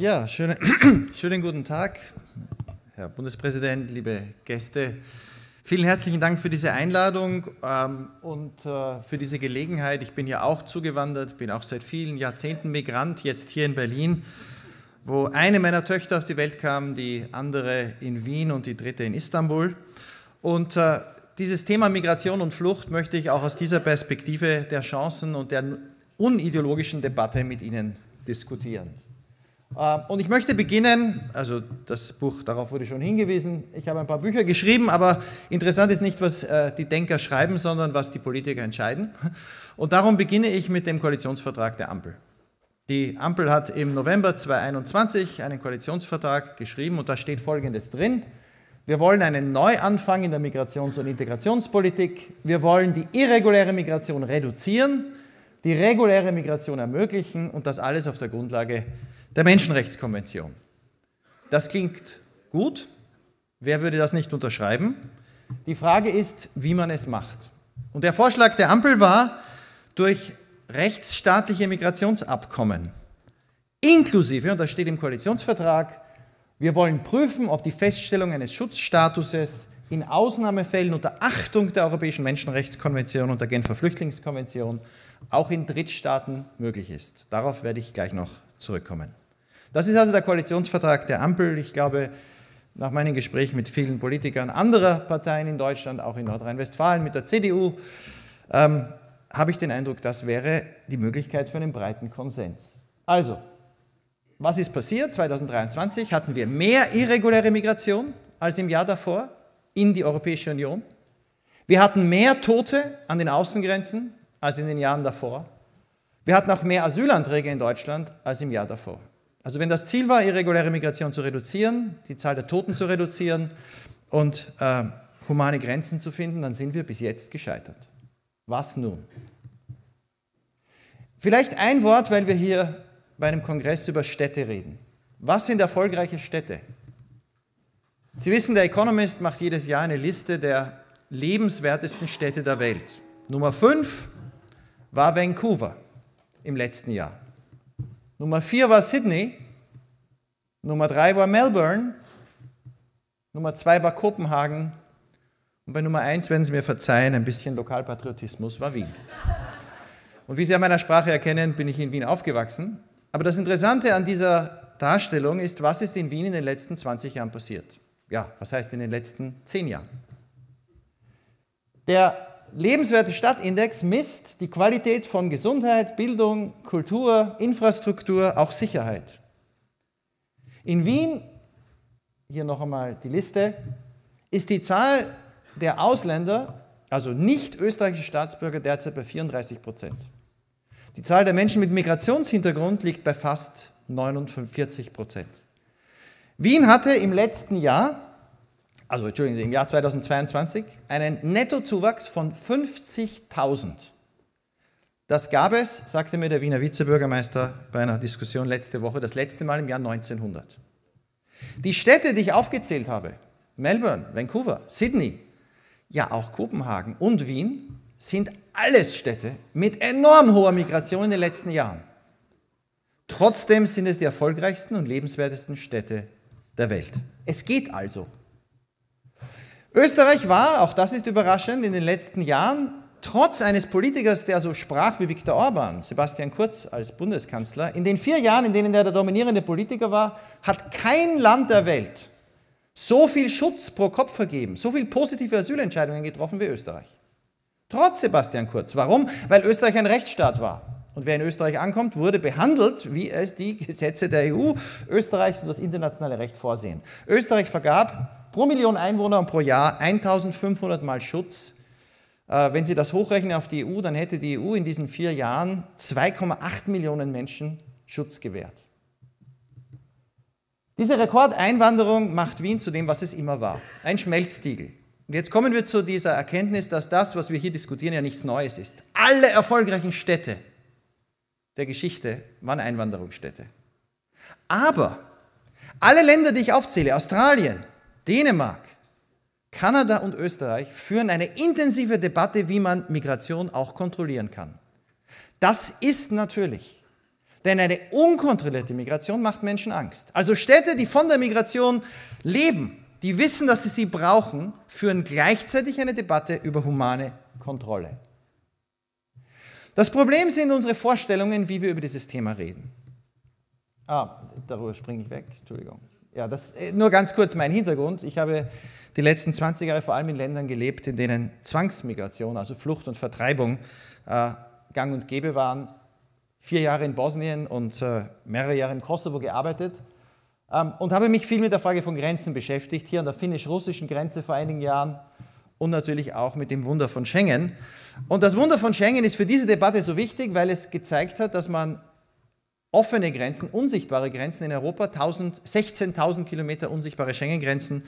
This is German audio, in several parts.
Ja, schönen, schönen guten Tag, Herr Bundespräsident, liebe Gäste. Vielen herzlichen Dank für diese Einladung ähm, und äh, für diese Gelegenheit. Ich bin ja auch zugewandert, bin auch seit vielen Jahrzehnten Migrant, jetzt hier in Berlin, wo eine meiner Töchter auf die Welt kam, die andere in Wien und die dritte in Istanbul. Und äh, dieses Thema Migration und Flucht möchte ich auch aus dieser Perspektive der Chancen und der unideologischen Debatte mit Ihnen diskutieren. Ähm, und ich möchte beginnen, also das Buch, darauf wurde schon hingewiesen, ich habe ein paar Bücher geschrieben, aber interessant ist nicht, was äh, die Denker schreiben, sondern was die Politiker entscheiden. Und darum beginne ich mit dem Koalitionsvertrag der Ampel. Die Ampel hat im November 2021 einen Koalitionsvertrag geschrieben und da steht Folgendes drin. Wir wollen einen Neuanfang in der Migrations- und Integrationspolitik. Wir wollen die irreguläre Migration reduzieren, die reguläre Migration ermöglichen und das alles auf der Grundlage der Menschenrechtskonvention. Das klingt gut. Wer würde das nicht unterschreiben? Die Frage ist, wie man es macht. Und der Vorschlag der Ampel war, durch rechtsstaatliche Migrationsabkommen inklusive, und das steht im Koalitionsvertrag, wir wollen prüfen, ob die Feststellung eines Schutzstatuses in Ausnahmefällen unter Achtung der Europäischen Menschenrechtskonvention und der Genfer Flüchtlingskonvention auch in Drittstaaten möglich ist. Darauf werde ich gleich noch zurückkommen. Das ist also der Koalitionsvertrag der Ampel. Ich glaube, nach meinen Gesprächen mit vielen Politikern anderer Parteien in Deutschland, auch in Nordrhein-Westfalen, mit der CDU, ähm, habe ich den Eindruck, das wäre die Möglichkeit für einen breiten Konsens. Also, was ist passiert? 2023 hatten wir mehr irreguläre Migration als im Jahr davor in die Europäische Union. Wir hatten mehr Tote an den Außengrenzen als in den Jahren davor. Wir hatten auch mehr Asylanträge in Deutschland als im Jahr davor. Also wenn das Ziel war, irreguläre Migration zu reduzieren, die Zahl der Toten zu reduzieren und äh, humane Grenzen zu finden, dann sind wir bis jetzt gescheitert. Was nun? Vielleicht ein Wort, weil wir hier bei einem Kongress über Städte reden. Was sind erfolgreiche Städte? Sie wissen, der Economist macht jedes Jahr eine Liste der lebenswertesten Städte der Welt. Nummer 5 war Vancouver im letzten Jahr. Nummer vier war Sydney. Nummer drei war Melbourne. Nummer zwei war Kopenhagen. Und bei Nummer eins, wenn Sie mir verzeihen, ein bisschen Lokalpatriotismus war Wien. Und wie Sie an meiner Sprache erkennen, bin ich in Wien aufgewachsen. Aber das Interessante an dieser Darstellung ist, was ist in Wien in den letzten 20 Jahren passiert? Ja, was heißt in den letzten 10 Jahren? Der lebenswerte Stadtindex misst die Qualität von Gesundheit, Bildung, Kultur, Infrastruktur, auch Sicherheit. In Wien, hier noch einmal die Liste, ist die Zahl der Ausländer, also nicht österreichische Staatsbürger, derzeit bei 34 Prozent. Die Zahl der Menschen mit Migrationshintergrund liegt bei fast 49 Prozent. Wien hatte im letzten Jahr also Entschuldigung, im Jahr 2022 einen Nettozuwachs von 50.000. Das gab es, sagte mir der Wiener Vizebürgermeister bei einer Diskussion letzte Woche, das letzte Mal im Jahr 1900. Die Städte, die ich aufgezählt habe, Melbourne, Vancouver, Sydney, ja auch Kopenhagen und Wien, sind alles Städte mit enorm hoher Migration in den letzten Jahren. Trotzdem sind es die erfolgreichsten und lebenswertesten Städte der Welt. Es geht also. Österreich war, auch das ist überraschend, in den letzten Jahren trotz eines Politikers, der so sprach wie Viktor Orban, Sebastian Kurz als Bundeskanzler, in den vier Jahren, in denen er der dominierende Politiker war, hat kein Land der Welt so viel Schutz pro Kopf vergeben, so viel positive Asylentscheidungen getroffen wie Österreich. Trotz Sebastian Kurz. Warum? Weil Österreich ein Rechtsstaat war. Und wer in Österreich ankommt, wurde behandelt, wie es die Gesetze der EU, Österreichs und das internationale Recht vorsehen. Österreich vergab pro Million Einwohner und pro Jahr 1500 Mal Schutz. Äh, wenn Sie das hochrechnen auf die EU, dann hätte die EU in diesen vier Jahren 2,8 Millionen Menschen Schutz gewährt. Diese Rekordeinwanderung macht Wien zu dem, was es immer war, ein Schmelztiegel. Und jetzt kommen wir zu dieser Erkenntnis, dass das, was wir hier diskutieren, ja nichts Neues ist. Alle erfolgreichen Städte der Geschichte waren Einwanderungsstädte. Aber alle Länder, die ich aufzähle, Australien, Dänemark, Kanada und Österreich führen eine intensive Debatte, wie man Migration auch kontrollieren kann. Das ist natürlich, denn eine unkontrollierte Migration macht Menschen Angst. Also Städte, die von der Migration leben, die wissen, dass sie sie brauchen, führen gleichzeitig eine Debatte über humane Kontrolle. Das Problem sind unsere Vorstellungen, wie wir über dieses Thema reden. Ah, darüber springe ich weg, Entschuldigung. Ja, das, äh, nur ganz kurz mein Hintergrund. Ich habe die letzten 20 Jahre vor allem in Ländern gelebt, in denen Zwangsmigration, also Flucht und Vertreibung, äh, gang und gäbe waren. Vier Jahre in Bosnien und äh, mehrere Jahre im Kosovo gearbeitet ähm, und habe mich viel mit der Frage von Grenzen beschäftigt, hier an der finnisch-russischen Grenze vor einigen Jahren und natürlich auch mit dem Wunder von Schengen. Und das Wunder von Schengen ist für diese Debatte so wichtig, weil es gezeigt hat, dass man offene Grenzen, unsichtbare Grenzen in Europa, 16.000 Kilometer unsichtbare Schengen-Grenzen,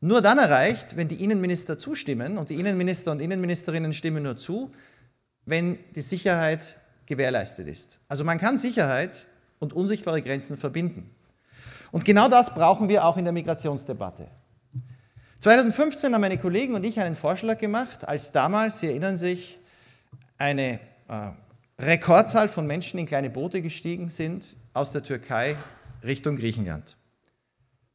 nur dann erreicht, wenn die Innenminister zustimmen und die Innenminister und Innenministerinnen stimmen nur zu, wenn die Sicherheit gewährleistet ist. Also man kann Sicherheit und unsichtbare Grenzen verbinden. Und genau das brauchen wir auch in der Migrationsdebatte. 2015 haben meine Kollegen und ich einen Vorschlag gemacht, als damals, Sie erinnern sich, eine äh, Rekordzahl von Menschen in kleine Boote gestiegen sind aus der Türkei Richtung Griechenland.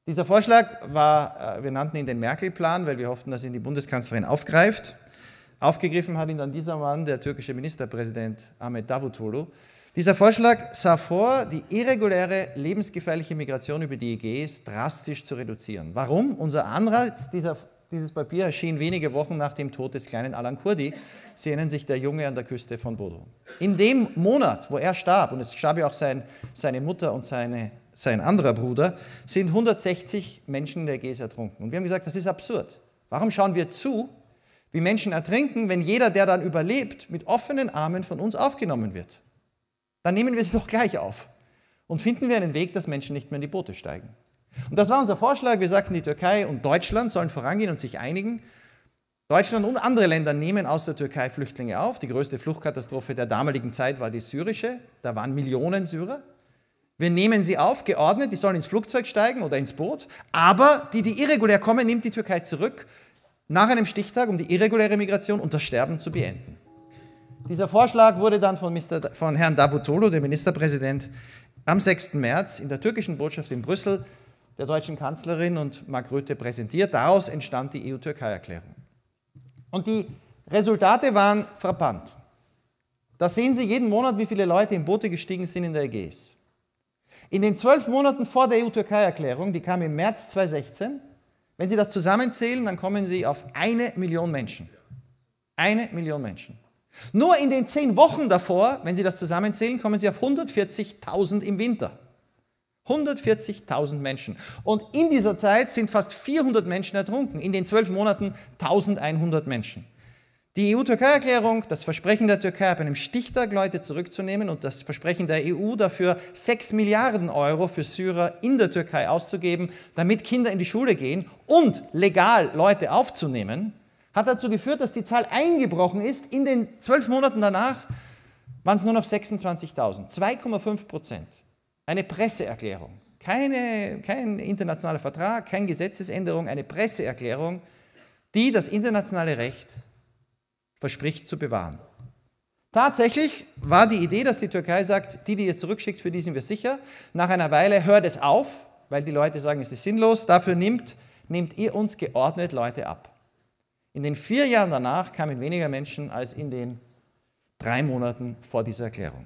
Dieser Vorschlag war, äh, wir nannten ihn den Merkel-Plan, weil wir hofften, dass ihn die Bundeskanzlerin aufgreift. Aufgegriffen hat ihn dann dieser Mann, der türkische Ministerpräsident Ahmet Davutoglu. Dieser Vorschlag sah vor, die irreguläre lebensgefährliche Migration über die Ägäis drastisch zu reduzieren. Warum? Unser Anreiz dieser dieses Papier erschien wenige Wochen nach dem Tod des kleinen Alan Kurdi. Sie erinnern sich, der Junge an der Küste von Bodo. In dem Monat, wo er starb, und es starb ja auch sein, seine Mutter und seine, sein anderer Bruder, sind 160 Menschen in der Ägäis ertrunken. Und wir haben gesagt, das ist absurd. Warum schauen wir zu, wie Menschen ertrinken, wenn jeder, der dann überlebt, mit offenen Armen von uns aufgenommen wird? Dann nehmen wir sie doch gleich auf und finden wir einen Weg, dass Menschen nicht mehr in die Boote steigen. Und das war unser Vorschlag. Wir sagten, die Türkei und Deutschland sollen vorangehen und sich einigen. Deutschland und andere Länder nehmen aus der Türkei Flüchtlinge auf. Die größte Fluchtkatastrophe der damaligen Zeit war die syrische. Da waren Millionen Syrer. Wir nehmen sie auf, geordnet, die sollen ins Flugzeug steigen oder ins Boot. Aber die, die irregulär kommen, nimmt die Türkei zurück nach einem Stichtag, um die irreguläre Migration unter Sterben zu beenden. Dieser Vorschlag wurde dann von, Mr., von Herrn Davutoglu, dem Ministerpräsident, am 6. März in der türkischen Botschaft in Brüssel der deutschen Kanzlerin und Mark Rütte präsentiert. Daraus entstand die EU-Türkei-Erklärung. Und die Resultate waren frappant. Da sehen Sie jeden Monat, wie viele Leute in Boote gestiegen sind in der Ägäis. In den zwölf Monaten vor der EU-Türkei-Erklärung, die kam im März 2016, wenn Sie das zusammenzählen, dann kommen Sie auf eine Million Menschen. Eine Million Menschen. Nur in den zehn Wochen davor, wenn Sie das zusammenzählen, kommen Sie auf 140.000 im Winter. 140.000 Menschen. Und in dieser Zeit sind fast 400 Menschen ertrunken, in den zwölf Monaten 1100 Menschen. Die EU-Türkei-Erklärung, das Versprechen der Türkei, ab einem Stichtag Leute zurückzunehmen und das Versprechen der EU dafür, 6 Milliarden Euro für Syrer in der Türkei auszugeben, damit Kinder in die Schule gehen und legal Leute aufzunehmen, hat dazu geführt, dass die Zahl eingebrochen ist. In den zwölf Monaten danach waren es nur noch 26.000, 2,5 Prozent. Eine Presseerklärung. Keine, kein internationaler Vertrag, keine Gesetzesänderung, eine Presseerklärung, die das internationale Recht verspricht zu bewahren. Tatsächlich war die Idee, dass die Türkei sagt, die, die ihr zurückschickt, für die sind wir sicher. Nach einer Weile hört es auf, weil die Leute sagen, es ist sinnlos. Dafür nimmt, nehmt ihr uns geordnet Leute ab. In den vier Jahren danach kamen weniger Menschen als in den drei Monaten vor dieser Erklärung.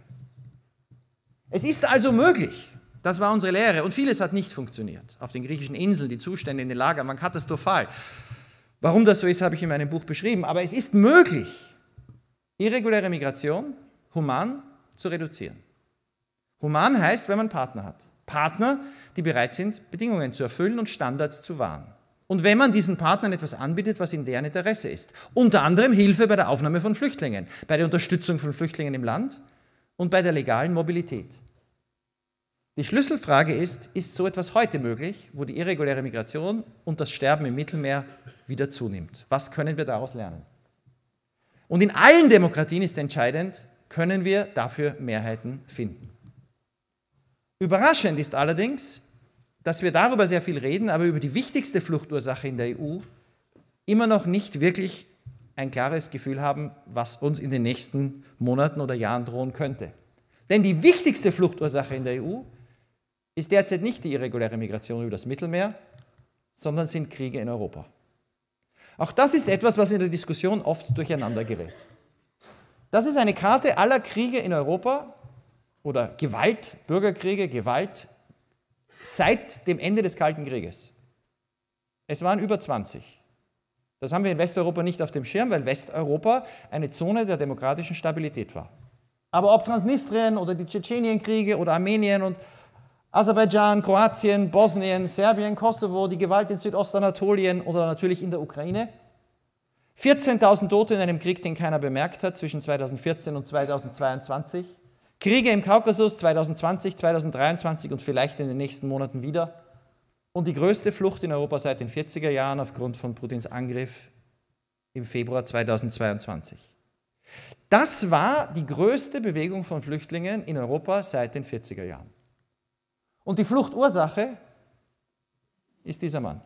Es ist also möglich. Das war unsere Lehre. Und vieles hat nicht funktioniert. Auf den griechischen Inseln, die Zustände in den Lagern waren katastrophal. Warum das so ist, habe ich in meinem Buch beschrieben. Aber es ist möglich, irreguläre Migration human zu reduzieren. Human heißt, wenn man Partner hat. Partner, die bereit sind, Bedingungen zu erfüllen und Standards zu wahren. Und wenn man diesen Partnern etwas anbietet, was in deren Interesse ist. Unter anderem Hilfe bei der Aufnahme von Flüchtlingen, bei der Unterstützung von Flüchtlingen im Land und bei der legalen Mobilität. Die Schlüsselfrage ist, ist so etwas heute möglich, wo die irreguläre Migration und das Sterben im Mittelmeer wieder zunimmt? Was können wir daraus lernen? Und in allen Demokratien ist entscheidend, können wir dafür Mehrheiten finden. Überraschend ist allerdings, dass wir darüber sehr viel reden, aber über die wichtigste Fluchtursache in der EU immer noch nicht wirklich ein klares Gefühl haben, was uns in den nächsten Monaten oder Jahren drohen könnte. Denn die wichtigste Fluchtursache in der EU ist derzeit nicht die irreguläre Migration über das Mittelmeer, sondern sind Kriege in Europa. Auch das ist etwas, was in der Diskussion oft durcheinander gerät. Das ist eine Karte aller Kriege in Europa oder Gewalt, Bürgerkriege, Gewalt seit dem Ende des Kalten Krieges. Es waren über 20. Das haben wir in Westeuropa nicht auf dem Schirm, weil Westeuropa eine Zone der demokratischen Stabilität war. Aber ob Transnistrien oder die Tschetschenienkriege oder Armenien und Aserbaidschan, Kroatien, Bosnien, Serbien, Kosovo, die Gewalt in Südostanatolien oder natürlich in der Ukraine. 14.000 Tote in einem Krieg, den keiner bemerkt hat, zwischen 2014 und 2022. Kriege im Kaukasus 2020, 2023 und vielleicht in den nächsten Monaten wieder. Und die größte Flucht in Europa seit den 40er Jahren aufgrund von Putins Angriff im Februar 2022. Das war die größte Bewegung von Flüchtlingen in Europa seit den 40er Jahren. Und die Fluchtursache ist dieser Mann.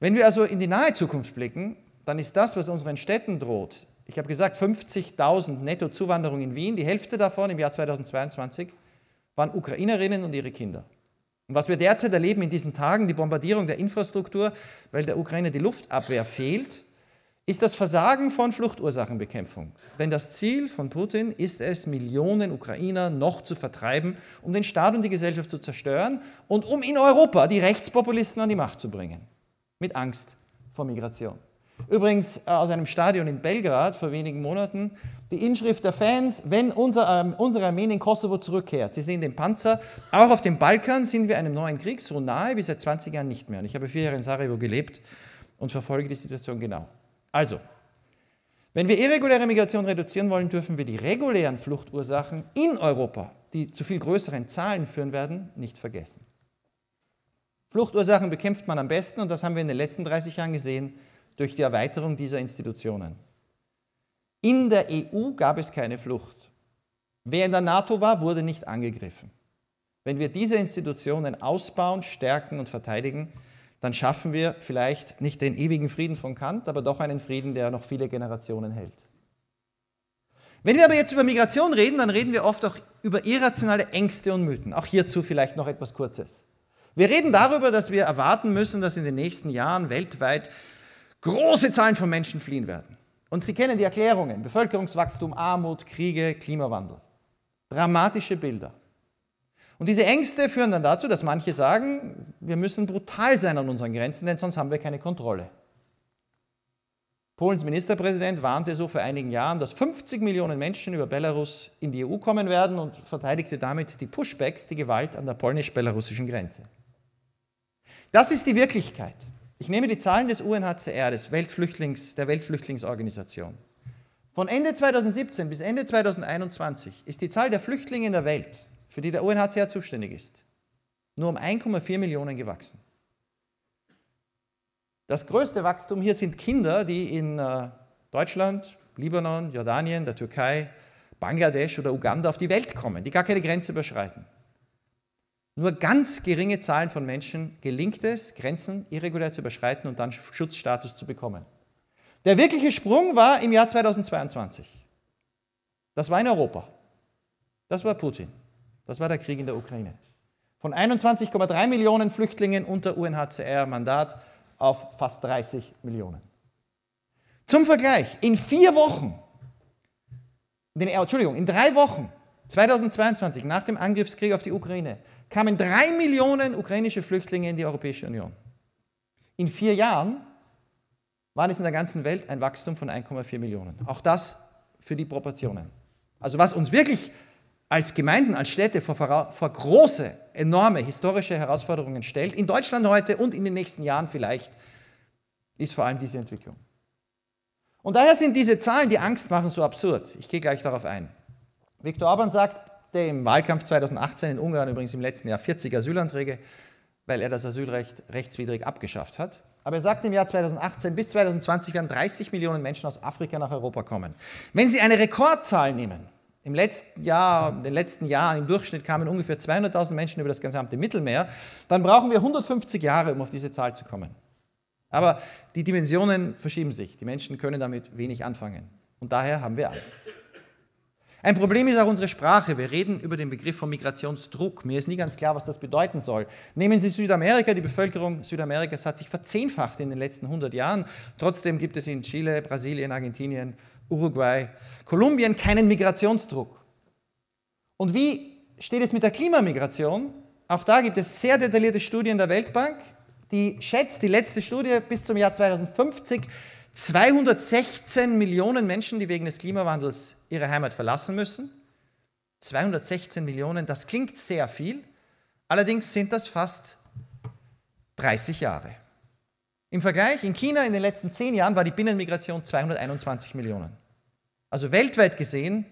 Wenn wir also in die nahe Zukunft blicken, dann ist das, was unseren Städten droht, ich habe gesagt 50.000 Nettozuwanderung in Wien, die Hälfte davon im Jahr 2022 waren Ukrainerinnen und ihre Kinder. Und was wir derzeit erleben in diesen Tagen, die Bombardierung der Infrastruktur, weil der Ukraine die Luftabwehr fehlt, ist das Versagen von Fluchtursachenbekämpfung. Denn das Ziel von Putin ist es, Millionen Ukrainer noch zu vertreiben, um den Staat und die Gesellschaft zu zerstören und um in Europa die Rechtspopulisten an die Macht zu bringen. Mit Angst vor Migration. Übrigens äh, aus einem Stadion in Belgrad vor wenigen Monaten die Inschrift der Fans, wenn unser, ähm, unsere Armee in Kosovo zurückkehrt. Sie sehen den Panzer. Auch auf dem Balkan sind wir einem neuen Krieg so nahe wie seit 20 Jahren nicht mehr. Und ich habe vier Jahre in Sarajevo gelebt und verfolge die Situation genau. Also, wenn wir irreguläre Migration reduzieren wollen, dürfen wir die regulären Fluchtursachen in Europa, die zu viel größeren Zahlen führen werden, nicht vergessen. Fluchtursachen bekämpft man am besten, und das haben wir in den letzten 30 Jahren gesehen, durch die Erweiterung dieser Institutionen. In der EU gab es keine Flucht. Wer in der NATO war, wurde nicht angegriffen. Wenn wir diese Institutionen ausbauen, stärken und verteidigen, dann schaffen wir vielleicht nicht den ewigen Frieden von Kant, aber doch einen Frieden, der noch viele Generationen hält. Wenn wir aber jetzt über Migration reden, dann reden wir oft auch über irrationale Ängste und Mythen. Auch hierzu vielleicht noch etwas Kurzes. Wir reden darüber, dass wir erwarten müssen, dass in den nächsten Jahren weltweit große Zahlen von Menschen fliehen werden. Und Sie kennen die Erklärungen. Bevölkerungswachstum, Armut, Kriege, Klimawandel. Dramatische Bilder. Und diese Ängste führen dann dazu, dass manche sagen, wir müssen brutal sein an unseren Grenzen, denn sonst haben wir keine Kontrolle. Polens Ministerpräsident warnte so vor einigen Jahren, dass 50 Millionen Menschen über Belarus in die EU kommen werden und verteidigte damit die Pushbacks, die Gewalt an der polnisch-belarussischen Grenze. Das ist die Wirklichkeit. Ich nehme die Zahlen des UNHCR, des Weltflüchtlings, der Weltflüchtlingsorganisation. Von Ende 2017 bis Ende 2021 ist die Zahl der Flüchtlinge in der Welt für die der UNHCR zuständig ist, nur um 1,4 Millionen gewachsen. Das größte Wachstum hier sind Kinder, die in äh, Deutschland, Libanon, Jordanien, der Türkei, Bangladesch oder Uganda auf die Welt kommen, die gar keine Grenze überschreiten. Nur ganz geringe Zahlen von Menschen gelingt es, Grenzen irregulär zu überschreiten und dann Schutzstatus zu bekommen. Der wirkliche Sprung war im Jahr 2022. Das war in Europa. Das war Putin. Das war der Krieg in der Ukraine. Von 21,3 Millionen Flüchtlingen unter UNHCR-Mandat auf fast 30 Millionen. Zum Vergleich, in vier Wochen, in, Entschuldigung, in drei Wochen, 2022, nach dem Angriffskrieg auf die Ukraine, kamen drei Millionen ukrainische Flüchtlinge in die Europäische Union. In vier Jahren war es in der ganzen Welt ein Wachstum von 1,4 Millionen. Auch das für die Proportionen. Also was uns wirklich als Gemeinden, als Städte vor, vor große, enorme historische Herausforderungen stellt, in Deutschland heute und in den nächsten Jahren vielleicht, ist vor allem diese Entwicklung. Und daher sind diese Zahlen, die Angst machen, so absurd. Ich gehe gleich darauf ein. Viktor Orban sagte im Wahlkampf 2018 in Ungarn übrigens im letzten Jahr 40 Asylanträge, weil er das Asylrecht rechtswidrig abgeschafft hat. Aber er sagt im Jahr 2018, bis 2020 werden 30 Millionen Menschen aus Afrika nach Europa kommen. Wenn Sie eine Rekordzahl nehmen, im letzten Jahr, in den letzten Jahren im Durchschnitt kamen ungefähr 200.000 Menschen über das gesamte Mittelmeer. Dann brauchen wir 150 Jahre, um auf diese Zahl zu kommen. Aber die Dimensionen verschieben sich. Die Menschen können damit wenig anfangen. Und daher haben wir Angst. Ein Problem ist auch unsere Sprache. Wir reden über den Begriff von Migrationsdruck. Mir ist nie ganz klar, was das bedeuten soll. Nehmen Sie Südamerika. Die Bevölkerung Südamerikas hat sich verzehnfacht in den letzten 100 Jahren. Trotzdem gibt es in Chile, Brasilien, Argentinien Uruguay, Kolumbien keinen Migrationsdruck. Und wie steht es mit der Klimamigration? Auch da gibt es sehr detaillierte Studien der Weltbank, die schätzt, die letzte Studie bis zum Jahr 2050, 216 Millionen Menschen, die wegen des Klimawandels ihre Heimat verlassen müssen. 216 Millionen, das klingt sehr viel, allerdings sind das fast 30 Jahre. Im Vergleich, in China in den letzten 10 Jahren war die Binnenmigration 221 Millionen. Also weltweit gesehen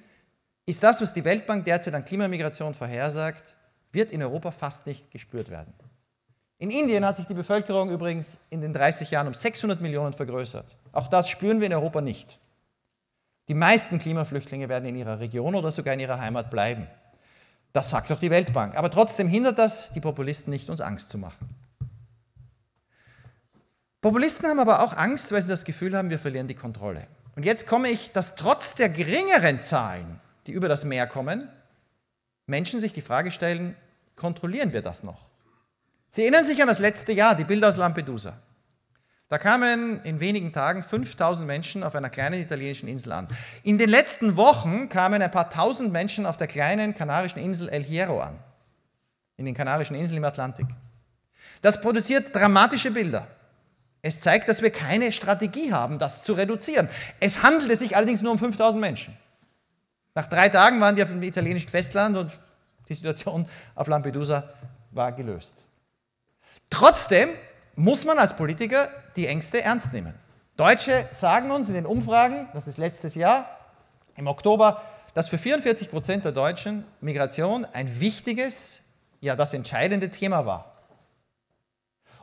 ist das, was die Weltbank derzeit an Klimamigration vorhersagt, wird in Europa fast nicht gespürt werden. In Indien hat sich die Bevölkerung übrigens in den 30 Jahren um 600 Millionen vergrößert. Auch das spüren wir in Europa nicht. Die meisten Klimaflüchtlinge werden in ihrer Region oder sogar in ihrer Heimat bleiben. Das sagt auch die Weltbank. Aber trotzdem hindert das die Populisten nicht, uns Angst zu machen. Populisten haben aber auch Angst, weil sie das Gefühl haben, wir verlieren die Kontrolle. Und jetzt komme ich, dass trotz der geringeren Zahlen, die über das Meer kommen, Menschen sich die Frage stellen, kontrollieren wir das noch? Sie erinnern sich an das letzte Jahr, die Bilder aus Lampedusa. Da kamen in wenigen Tagen 5000 Menschen auf einer kleinen italienischen Insel an. In den letzten Wochen kamen ein paar tausend Menschen auf der kleinen kanarischen Insel El Hierro an. In den kanarischen Inseln im Atlantik. Das produziert dramatische Bilder. Es zeigt, dass wir keine Strategie haben, das zu reduzieren. Es handelte sich allerdings nur um 5000 Menschen. Nach drei Tagen waren die auf dem italienischen Festland und die Situation auf Lampedusa war gelöst. Trotzdem muss man als Politiker die Ängste ernst nehmen. Deutsche sagen uns in den Umfragen, das ist letztes Jahr, im Oktober, dass für 44 Prozent der Deutschen Migration ein wichtiges, ja das entscheidende Thema war.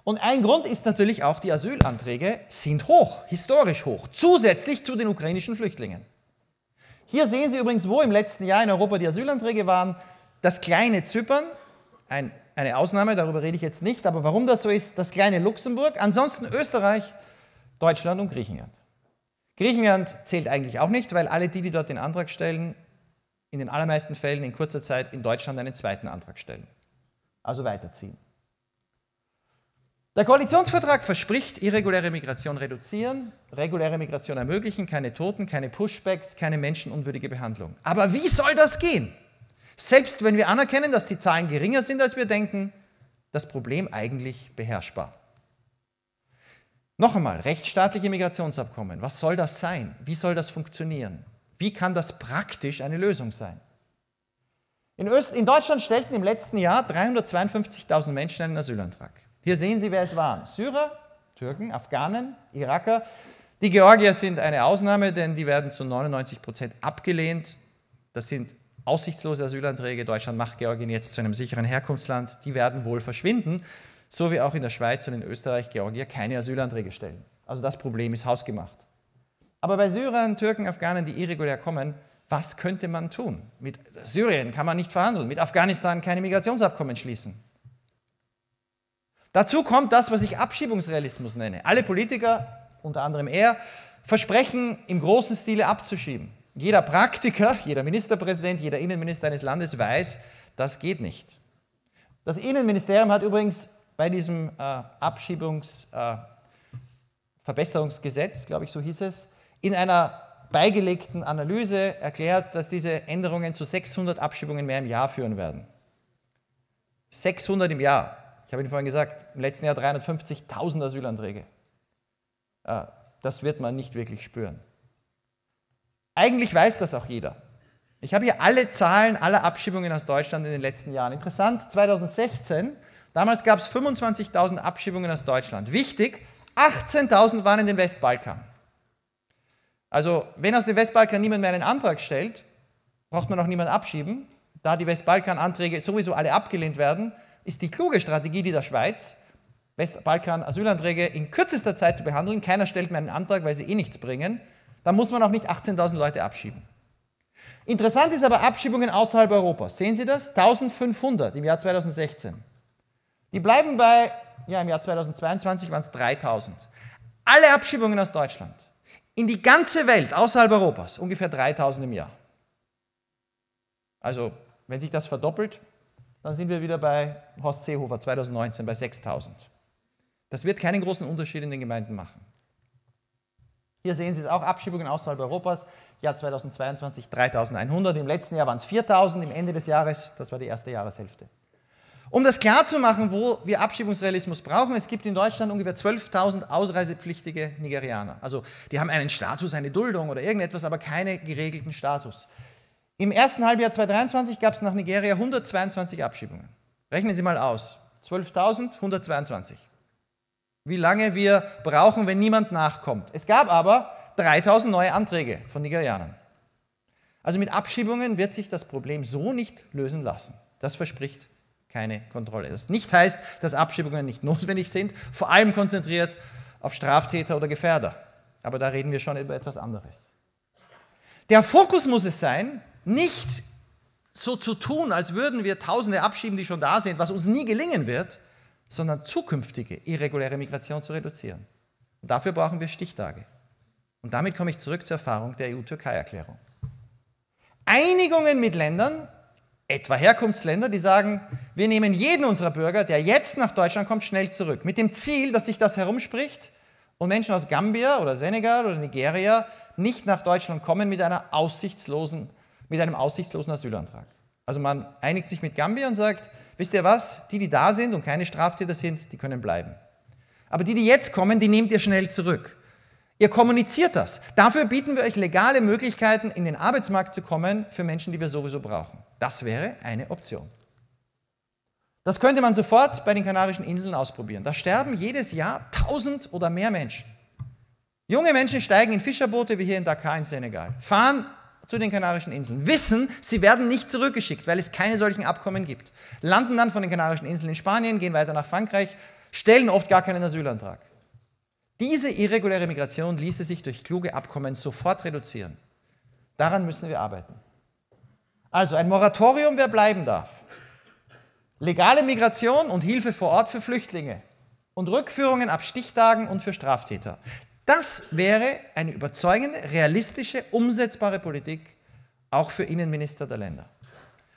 Und ein Grund ist natürlich auch, die Asylanträge sind hoch, historisch hoch, zusätzlich zu den ukrainischen Flüchtlingen. Hier sehen Sie übrigens, wo im letzten Jahr in Europa die Asylanträge waren. Das kleine Zypern, ein, eine Ausnahme, darüber rede ich jetzt nicht, aber warum das so ist, das kleine Luxemburg, ansonsten Österreich, Deutschland und Griechenland. Griechenland zählt eigentlich auch nicht, weil alle die, die dort den Antrag stellen, in den allermeisten Fällen in kurzer Zeit in Deutschland einen zweiten Antrag stellen. Also weiterziehen. Der Koalitionsvertrag verspricht, irreguläre Migration reduzieren, reguläre Migration ermöglichen, keine Toten, keine Pushbacks, keine menschenunwürdige Behandlung. Aber wie soll das gehen? Selbst wenn wir anerkennen, dass die Zahlen geringer sind, als wir denken, das Problem eigentlich beherrschbar. Noch einmal, rechtsstaatliche Migrationsabkommen, was soll das sein? Wie soll das funktionieren? Wie kann das praktisch eine Lösung sein? In, Öst in Deutschland stellten im letzten Jahr 352.000 Menschen einen Asylantrag. Hier sehen Sie, wer es waren. Syrer, Türken, Afghanen, Iraker. Die Georgier sind eine Ausnahme, denn die werden zu 99 Prozent abgelehnt. Das sind aussichtslose Asylanträge. Deutschland macht Georgien jetzt zu einem sicheren Herkunftsland. Die werden wohl verschwinden, so wie auch in der Schweiz und in Österreich Georgier keine Asylanträge stellen. Also das Problem ist hausgemacht. Aber bei Syrern, Türken, Afghanen, die irregulär kommen, was könnte man tun? Mit Syrien kann man nicht verhandeln, mit Afghanistan keine Migrationsabkommen schließen. Dazu kommt das, was ich Abschiebungsrealismus nenne. Alle Politiker, unter anderem er, versprechen im großen Stile abzuschieben. Jeder Praktiker, jeder Ministerpräsident, jeder Innenminister eines Landes weiß, das geht nicht. Das Innenministerium hat übrigens bei diesem äh, Abschiebungsverbesserungsgesetz, äh, glaube ich, so hieß es, in einer beigelegten Analyse erklärt, dass diese Änderungen zu 600 Abschiebungen mehr im Jahr führen werden. 600 im Jahr. Ich habe Ihnen vorhin gesagt, im letzten Jahr 350.000 Asylanträge. Ah, das wird man nicht wirklich spüren. Eigentlich weiß das auch jeder. Ich habe hier alle Zahlen aller Abschiebungen aus Deutschland in den letzten Jahren. Interessant, 2016, damals gab es 25.000 Abschiebungen aus Deutschland. Wichtig, 18.000 waren in den Westbalkan. Also, wenn aus dem Westbalkan niemand mehr einen Antrag stellt, braucht man auch niemanden abschieben, da die Westbalkan-Anträge sowieso alle abgelehnt werden, ist die kluge Strategie, die der Schweiz, Westbalkan, Asylanträge in kürzester Zeit zu behandeln. Keiner stellt mir einen Antrag, weil sie eh nichts bringen. Da muss man auch nicht 18.000 Leute abschieben. Interessant ist aber Abschiebungen außerhalb Europas. Sehen Sie das? 1500 im Jahr 2016. Die bleiben bei, ja, im Jahr 2022 waren es 3000. Alle Abschiebungen aus Deutschland in die ganze Welt außerhalb Europas, ungefähr 3000 im Jahr. Also, wenn sich das verdoppelt, dann sind wir wieder bei Horst Seehofer 2019 bei 6000. Das wird keinen großen Unterschied in den Gemeinden machen. Hier sehen Sie es auch, Abschiebungen außerhalb Europas, Jahr 2022 3100, im letzten Jahr waren es 4000, im Ende des Jahres, das war die erste Jahreshälfte. Um das klarzumachen, wo wir Abschiebungsrealismus brauchen, es gibt in Deutschland ungefähr 12.000 ausreisepflichtige Nigerianer. Also die haben einen Status, eine Duldung oder irgendetwas, aber keinen geregelten Status. Im ersten Halbjahr 2023 gab es nach Nigeria 122 Abschiebungen. Rechnen Sie mal aus. 12.122. Wie lange wir brauchen, wenn niemand nachkommt. Es gab aber 3000 neue Anträge von Nigerianern. Also mit Abschiebungen wird sich das Problem so nicht lösen lassen. Das verspricht keine Kontrolle. Das nicht heißt, dass Abschiebungen nicht notwendig sind, vor allem konzentriert auf Straftäter oder Gefährder. Aber da reden wir schon über etwas anderes. Der Fokus muss es sein, nicht so zu tun, als würden wir Tausende abschieben, die schon da sind, was uns nie gelingen wird, sondern zukünftige irreguläre Migration zu reduzieren. Und dafür brauchen wir Stichtage. Und damit komme ich zurück zur Erfahrung der EU-Türkei-Erklärung. Einigungen mit Ländern, etwa Herkunftsländer, die sagen, wir nehmen jeden unserer Bürger, der jetzt nach Deutschland kommt, schnell zurück, mit dem Ziel, dass sich das herumspricht und Menschen aus Gambia oder Senegal oder Nigeria nicht nach Deutschland kommen mit einer aussichtslosen mit einem aussichtslosen Asylantrag. Also man einigt sich mit Gambia und sagt, wisst ihr was, die, die da sind und keine Straftäter sind, die können bleiben. Aber die, die jetzt kommen, die nehmt ihr schnell zurück. Ihr kommuniziert das. Dafür bieten wir euch legale Möglichkeiten, in den Arbeitsmarkt zu kommen für Menschen, die wir sowieso brauchen. Das wäre eine Option. Das könnte man sofort bei den Kanarischen Inseln ausprobieren. Da sterben jedes Jahr tausend oder mehr Menschen. Junge Menschen steigen in Fischerboote wie hier in Dakar in Senegal, fahren zu den Kanarischen Inseln, wissen, sie werden nicht zurückgeschickt, weil es keine solchen Abkommen gibt, landen dann von den Kanarischen Inseln in Spanien, gehen weiter nach Frankreich, stellen oft gar keinen Asylantrag. Diese irreguläre Migration ließe sich durch kluge Abkommen sofort reduzieren. Daran müssen wir arbeiten. Also ein Moratorium, wer bleiben darf. Legale Migration und Hilfe vor Ort für Flüchtlinge und Rückführungen ab Stichtagen und für Straftäter. Das wäre eine überzeugende, realistische, umsetzbare Politik auch für Innenminister der Länder.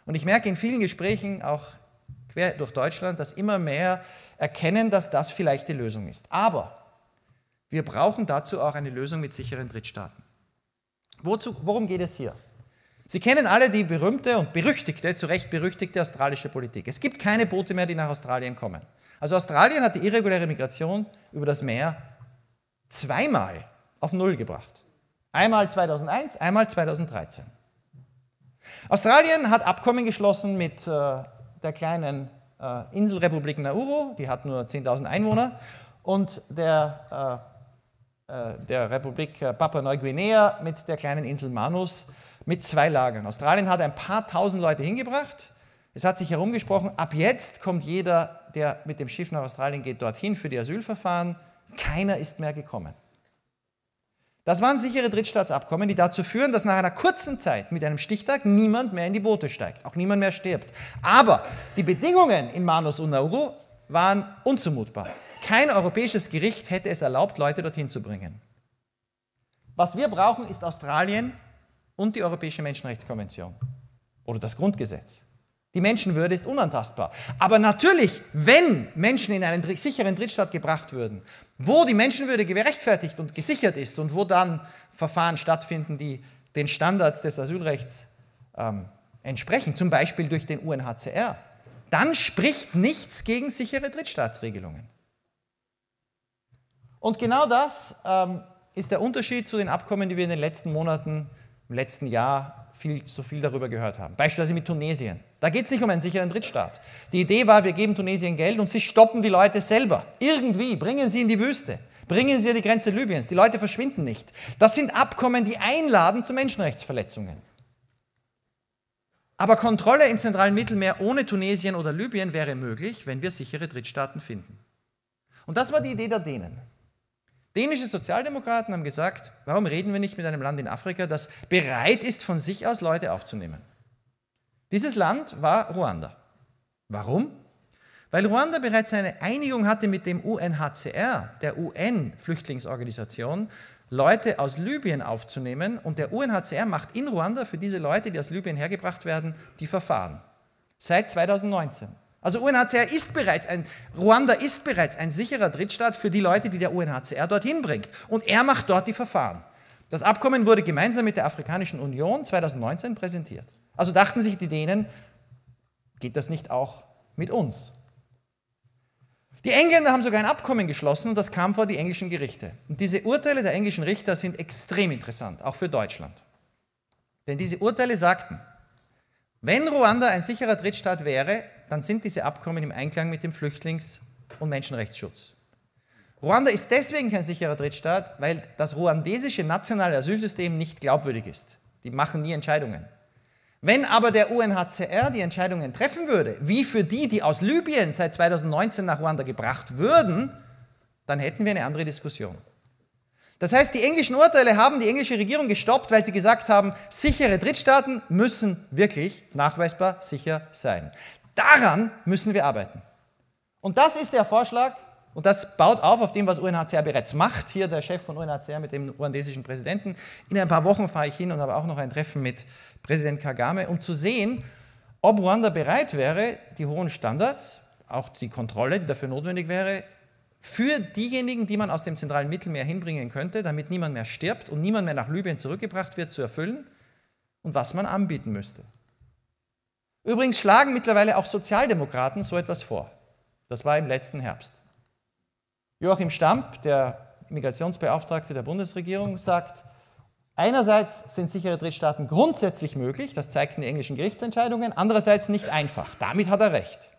Und ich merke in vielen Gesprächen, auch quer durch Deutschland, dass immer mehr erkennen, dass das vielleicht die Lösung ist. Aber wir brauchen dazu auch eine Lösung mit sicheren Drittstaaten. Wozu, worum geht es hier? Sie kennen alle die berühmte und berüchtigte, zu Recht berüchtigte australische Politik. Es gibt keine Boote mehr, die nach Australien kommen. Also Australien hat die irreguläre Migration über das Meer zweimal auf Null gebracht. Einmal 2001, einmal 2013. Australien hat Abkommen geschlossen mit äh, der kleinen äh, Inselrepublik Nauru, die hat nur 10.000 Einwohner, und der, äh, äh der Republik äh, Papua-Neuguinea mit der kleinen Insel Manus mit zwei Lagern. Australien hat ein paar tausend Leute hingebracht. Es hat sich herumgesprochen, ab jetzt kommt jeder, der mit dem Schiff nach Australien geht, dorthin für die Asylverfahren. Keiner ist mehr gekommen. Das waren sichere Drittstaatsabkommen, die dazu führen, dass nach einer kurzen Zeit mit einem Stichtag niemand mehr in die Boote steigt, auch niemand mehr stirbt. Aber die Bedingungen in Manus und Nauru waren unzumutbar. Kein europäisches Gericht hätte es erlaubt, Leute dorthin zu bringen. Was wir brauchen, ist Australien und die Europäische Menschenrechtskonvention oder das Grundgesetz. Die Menschenwürde ist unantastbar. Aber natürlich, wenn Menschen in einen sicheren Drittstaat gebracht würden, wo die Menschenwürde gerechtfertigt und gesichert ist und wo dann Verfahren stattfinden, die den Standards des Asylrechts ähm, entsprechen, zum Beispiel durch den UNHCR, dann spricht nichts gegen sichere Drittstaatsregelungen. Und genau das ähm, ist der Unterschied zu den Abkommen, die wir in den letzten Monaten, im letzten Jahr viel, so viel darüber gehört haben. Beispielsweise mit Tunesien. Da geht es nicht um einen sicheren Drittstaat. Die Idee war, wir geben Tunesien Geld und sie stoppen die Leute selber. Irgendwie, bringen sie in die Wüste. Bringen sie an die Grenze Libyens. Die Leute verschwinden nicht. Das sind Abkommen, die einladen zu Menschenrechtsverletzungen. Aber Kontrolle im zentralen Mittelmeer ohne Tunesien oder Libyen wäre möglich, wenn wir sichere Drittstaaten finden. Und das war die Idee der Dänen. Dänische Sozialdemokraten haben gesagt, warum reden wir nicht mit einem Land in Afrika, das bereit ist, von sich aus Leute aufzunehmen? Dieses Land war Ruanda. Warum? Weil Ruanda bereits eine Einigung hatte mit dem UNHCR, der UN-Flüchtlingsorganisation, Leute aus Libyen aufzunehmen und der UNHCR macht in Ruanda für diese Leute, die aus Libyen hergebracht werden, die Verfahren. Seit 2019. Also UNHCR ist bereits ein, Ruanda ist bereits ein sicherer Drittstaat für die Leute, die der UNHCR dorthin bringt. Und er macht dort die Verfahren. Das Abkommen wurde gemeinsam mit der Afrikanischen Union 2019 präsentiert. Also dachten sich die Dänen, geht das nicht auch mit uns? Die Engländer haben sogar ein Abkommen geschlossen und das kam vor die englischen Gerichte. Und diese Urteile der englischen Richter sind extrem interessant, auch für Deutschland. Denn diese Urteile sagten, wenn Ruanda ein sicherer Drittstaat wäre, dann sind diese Abkommen im Einklang mit dem Flüchtlings- und Menschenrechtsschutz. Ruanda ist deswegen kein sicherer Drittstaat, weil das ruandesische nationale Asylsystem nicht glaubwürdig ist. Die machen nie Entscheidungen. Wenn aber der UNHCR die Entscheidungen treffen würde, wie für die, die aus Libyen seit 2019 nach Ruanda gebracht würden, dann hätten wir eine andere Diskussion. Das heißt, die englischen Urteile haben die englische Regierung gestoppt, weil sie gesagt haben, sichere Drittstaaten müssen wirklich nachweisbar sicher sein. Daran müssen wir arbeiten. Und das ist der Vorschlag, und das baut auf auf dem, was UNHCR bereits macht. Hier der Chef von UNHCR mit dem ruandesischen Präsidenten. In ein paar Wochen fahre ich hin und habe auch noch ein Treffen mit Präsident Kagame, um zu sehen, ob Ruanda bereit wäre, die hohen Standards, auch die Kontrolle, die dafür notwendig wäre, für diejenigen, die man aus dem zentralen Mittelmeer hinbringen könnte, damit niemand mehr stirbt und niemand mehr nach Libyen zurückgebracht wird, zu erfüllen und was man anbieten müsste. Übrigens schlagen mittlerweile auch Sozialdemokraten so etwas vor. Das war im letzten Herbst. Joachim Stamp, der Migrationsbeauftragte der Bundesregierung, sagt, einerseits sind sichere Drittstaaten grundsätzlich möglich, das zeigten die englischen Gerichtsentscheidungen, andererseits nicht einfach. Damit hat er recht.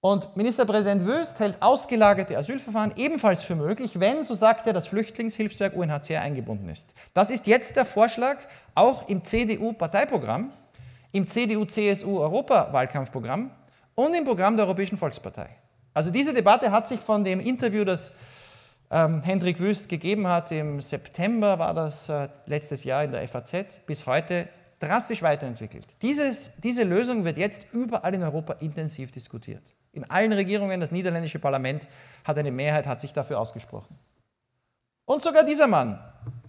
Und Ministerpräsident Wöst hält ausgelagerte Asylverfahren ebenfalls für möglich, wenn, so sagt er, das Flüchtlingshilfswerk UNHCR eingebunden ist. Das ist jetzt der Vorschlag auch im CDU-Parteiprogramm, im cdu csu europa wahlkampfprogramm und im Programm der Europäischen Volkspartei. Also diese Debatte hat sich von dem Interview, das ähm, Hendrik Wüst gegeben hat, im September war das äh, letztes Jahr in der FAZ, bis heute drastisch weiterentwickelt. Dieses, diese Lösung wird jetzt überall in Europa intensiv diskutiert. In allen Regierungen, das niederländische Parlament hat eine Mehrheit, hat sich dafür ausgesprochen. Und sogar dieser Mann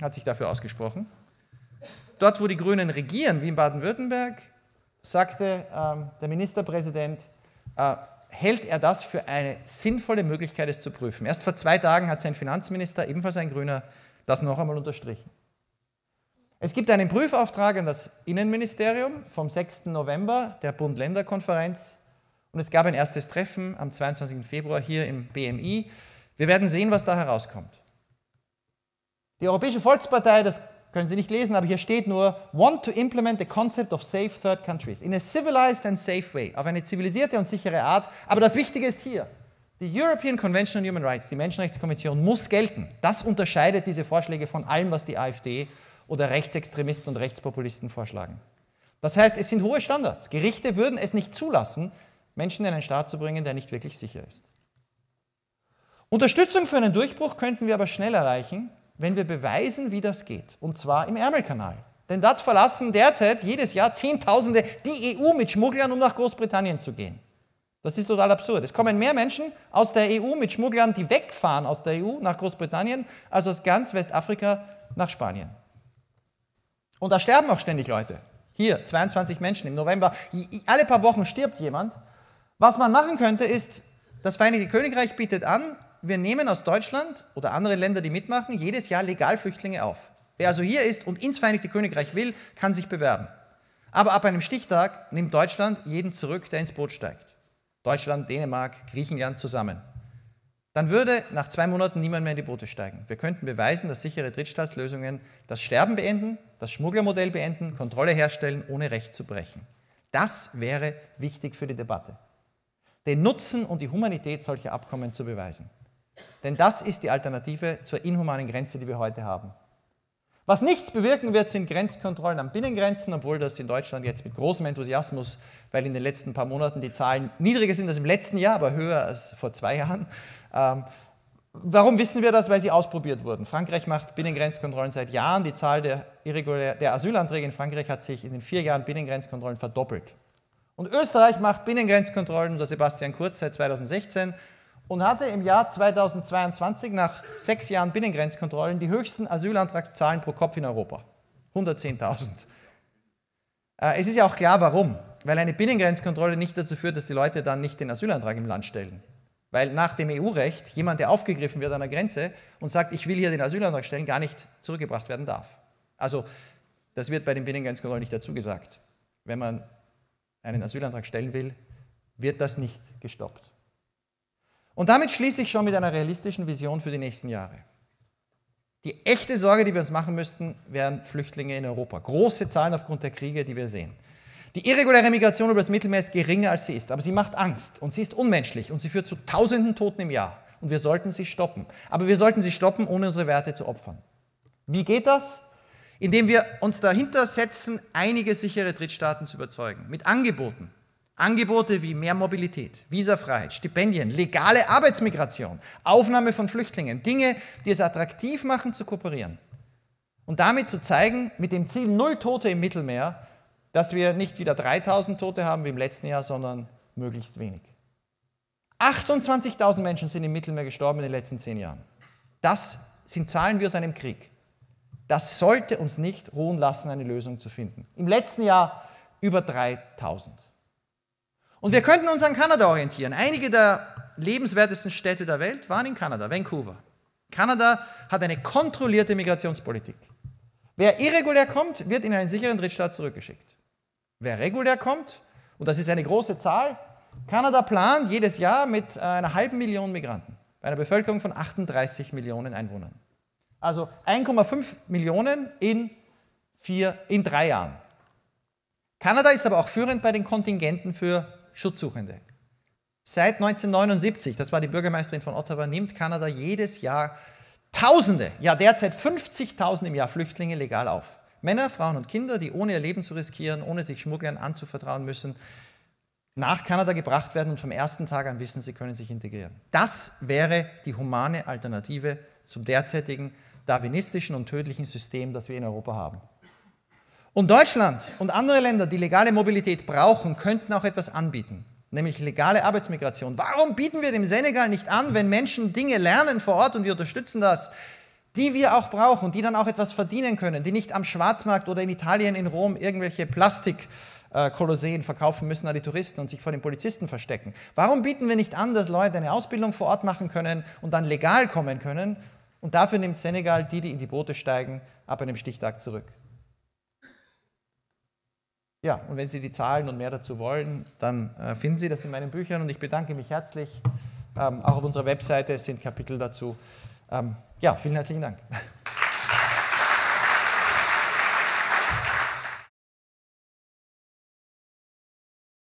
hat sich dafür ausgesprochen. Dort, wo die Grünen regieren, wie in Baden-Württemberg, sagte ähm, der Ministerpräsident, äh, hält er das für eine sinnvolle Möglichkeit, es zu prüfen. Erst vor zwei Tagen hat sein Finanzminister, ebenfalls ein Grüner, das noch einmal unterstrichen. Es gibt einen Prüfauftrag an das Innenministerium vom 6. November der Bund-Länder-Konferenz und es gab ein erstes Treffen am 22. Februar hier im BMI. Wir werden sehen, was da herauskommt. Die Europäische Volkspartei, das können Sie nicht lesen, aber hier steht nur, want to implement the concept of safe third countries in a civilized and safe way, auf eine zivilisierte und sichere Art. Aber das Wichtige ist hier, die European Convention on Human Rights, die Menschenrechtskonvention, muss gelten. Das unterscheidet diese Vorschläge von allem, was die AfD oder Rechtsextremisten und Rechtspopulisten vorschlagen. Das heißt, es sind hohe Standards. Gerichte würden es nicht zulassen, Menschen in einen Staat zu bringen, der nicht wirklich sicher ist. Unterstützung für einen Durchbruch könnten wir aber schnell erreichen, wenn wir beweisen, wie das geht. Und zwar im Ärmelkanal. Denn dort verlassen derzeit jedes Jahr Zehntausende die EU mit Schmugglern, um nach Großbritannien zu gehen. Das ist total absurd. Es kommen mehr Menschen aus der EU mit Schmugglern, die wegfahren aus der EU nach Großbritannien, als aus ganz Westafrika nach Spanien. Und da sterben auch ständig Leute. Hier, 22 Menschen im November. Alle paar Wochen stirbt jemand. Was man machen könnte, ist, das Vereinigte Königreich bietet an, wir nehmen aus Deutschland oder anderen Ländern, die mitmachen, jedes Jahr Legalflüchtlinge auf. Wer also hier ist und ins Vereinigte Königreich will, kann sich bewerben. Aber ab einem Stichtag nimmt Deutschland jeden zurück, der ins Boot steigt. Deutschland, Dänemark, Griechenland zusammen. Dann würde nach zwei Monaten niemand mehr in die Boote steigen. Wir könnten beweisen, dass sichere Drittstaatslösungen das Sterben beenden, das Schmugglermodell beenden, Kontrolle herstellen, ohne Recht zu brechen. Das wäre wichtig für die Debatte. Den Nutzen und die Humanität solcher Abkommen zu beweisen. Denn das ist die Alternative zur inhumanen Grenze, die wir heute haben. Was nichts bewirken wird, sind Grenzkontrollen an Binnengrenzen, obwohl das in Deutschland jetzt mit großem Enthusiasmus, weil in den letzten paar Monaten die Zahlen niedriger sind als im letzten Jahr, aber höher als vor zwei Jahren. Ähm, warum wissen wir das? Weil sie ausprobiert wurden. Frankreich macht Binnengrenzkontrollen seit Jahren. Die Zahl der, irregulär, der Asylanträge in Frankreich hat sich in den vier Jahren Binnengrenzkontrollen verdoppelt. Und Österreich macht Binnengrenzkontrollen unter Sebastian Kurz seit 2016 und hatte im Jahr 2022 nach sechs Jahren Binnengrenzkontrollen die höchsten Asylantragszahlen pro Kopf in Europa. 110.000. Äh, es ist ja auch klar, warum. Weil eine Binnengrenzkontrolle nicht dazu führt, dass die Leute dann nicht den Asylantrag im Land stellen. Weil nach dem EU-Recht jemand, der aufgegriffen wird an der Grenze und sagt, ich will hier den Asylantrag stellen, gar nicht zurückgebracht werden darf. Also das wird bei den Binnengrenzkontrollen nicht dazu gesagt. Wenn man einen Asylantrag stellen will, wird das nicht gestoppt. Und damit schließe ich schon mit einer realistischen Vision für die nächsten Jahre. Die echte Sorge, die wir uns machen müssten, wären Flüchtlinge in Europa. Große Zahlen aufgrund der Kriege, die wir sehen. Die irreguläre Migration über das Mittelmeer ist geringer, als sie ist, aber sie macht Angst und sie ist unmenschlich und sie führt zu tausenden Toten im Jahr. Und wir sollten sie stoppen. Aber wir sollten sie stoppen, ohne unsere Werte zu opfern. Wie geht das? Indem wir uns dahinter setzen, einige sichere Drittstaaten zu überzeugen. Mit Angeboten, Angebote wie mehr Mobilität, Visafreiheit, Stipendien, legale Arbeitsmigration, Aufnahme von Flüchtlingen, Dinge, die es attraktiv machen zu kooperieren. Und damit zu zeigen, mit dem Ziel null Tote im Mittelmeer, dass wir nicht wieder 3000 Tote haben wie im letzten Jahr, sondern möglichst wenig. 28.000 Menschen sind im Mittelmeer gestorben in den letzten zehn Jahren. Das sind Zahlen wie aus einem Krieg. Das sollte uns nicht ruhen lassen, eine Lösung zu finden. Im letzten Jahr über 3000. Und wir könnten uns an Kanada orientieren. Einige der lebenswertesten Städte der Welt waren in Kanada, Vancouver. Kanada hat eine kontrollierte Migrationspolitik. Wer irregulär kommt, wird in einen sicheren Drittstaat zurückgeschickt. Wer regulär kommt, und das ist eine große Zahl, Kanada plant jedes Jahr mit einer halben Million Migranten, bei einer Bevölkerung von 38 Millionen Einwohnern. Also 1,5 Millionen in, vier, in drei Jahren. Kanada ist aber auch führend bei den Kontingenten für Schutzsuchende. Seit 1979, das war die Bürgermeisterin von Ottawa, nimmt Kanada jedes Jahr Tausende, ja derzeit 50.000 im Jahr Flüchtlinge legal auf. Männer, Frauen und Kinder, die ohne ihr Leben zu riskieren, ohne sich Schmugglern anzuvertrauen müssen, nach Kanada gebracht werden und vom ersten Tag an wissen, sie können sich integrieren. Das wäre die humane Alternative zum derzeitigen darwinistischen und tödlichen System, das wir in Europa haben. Und Deutschland und andere Länder, die legale Mobilität brauchen, könnten auch etwas anbieten, nämlich legale Arbeitsmigration. Warum bieten wir dem Senegal nicht an, wenn Menschen Dinge lernen vor Ort und wir unterstützen das, die wir auch brauchen, die dann auch etwas verdienen können, die nicht am Schwarzmarkt oder in Italien, in Rom irgendwelche Plastik Kolosseen verkaufen müssen an die Touristen und sich vor den Polizisten verstecken. Warum bieten wir nicht an, dass Leute eine Ausbildung vor Ort machen können und dann legal kommen können? Und dafür nimmt Senegal die, die in die Boote steigen, ab einem Stichtag zurück. Ja, und wenn Sie die Zahlen und mehr dazu wollen, dann äh, finden Sie das in meinen Büchern und ich bedanke mich herzlich. Ähm, auch auf unserer Webseite sind Kapitel dazu. Ähm, ja, vielen herzlichen Dank.